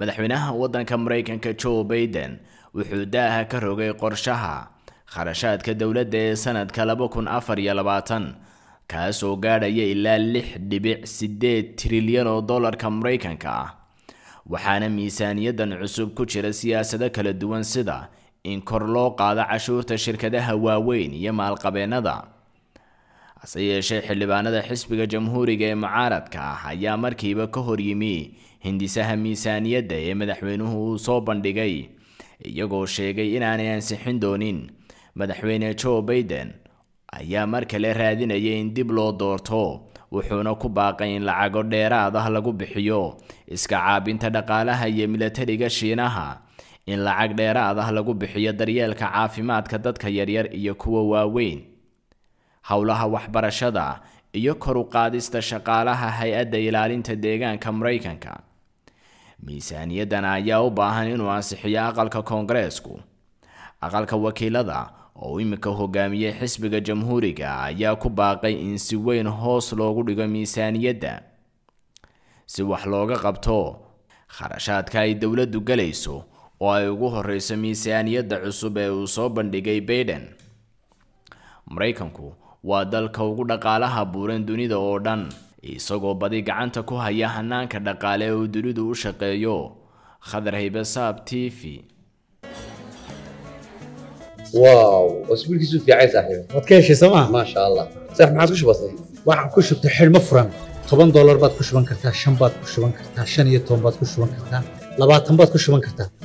madaxweynaha waddanka maraykanka joe baiden wuxuu daaha ka rogay qorshaha kharashaadka dowladda ee sanadka laba kun afar iyo labaatan kaasoo gaadhaya ilaa lix dhibic sideed trilyan oo dollarka maraykanka ah waxaana miisaaniyadan cusub ku jira siyaasado kala duwan sida in kor loo qaado cashuurta shirkadaha waaweyn iyo maalqabeennada hase yeeshee xildhibaanada xisbiga jamhuuriga ee mucaaradka ah ayaa markiiba ka hor yimi hindisaha miisaaniyadda ee madaxweynuhu uu soo bandhigay iyagoo sheegay inaanay ansixin doonin madaxweyne jo baiden ayaa mar kale raadinaya in dib loo doorto wuxuuna ku baaqay in lacago dheeraad ah lagu bixiyo iska caabinta dhaqaalaha iyo milatariga shiinaha in lacag dheeraad ah lagu bixiyo daryeelka caafimaadka dadka yaryar iyo kuwa waaweyn howlaha waxbarashada iyo kor u qaadista shaqaalaha hay-adda ilaalinta deegaanka maraykanka miisaaniyaddana ayaa u baahan inuu ansixiyo aqalka koongareesku aqalka wakiilada oo imika hogaamiyey xisbiga jamhuuriga ayaa ku baaqay in si weyn hoos loogu dhigo miisaaniyadda si wax looga qabto kharashaadka ay dowladdu galayso oo ay ugu horreyso miisaaniyadda cusub ee uu soo bandhigay baiden maraykanku waa dalka ugu dhaqaalaha buuran dunida oo dhan isagoo badi gacanta ku haya hannaanka dhaqaale ee uu dunidu u shaqeeyo khadar haybasaab t v واو اسبوع كيسو في عايز احيو ما تكيش سما ما شاء الله صح ما waxaan ku shubtay xilmo furan toban doolar baad ku shuban kartaa shan baad ku shuban kartaa shan iyo toban baad ku shuban kartaa labaatan baad ku shuban kartaa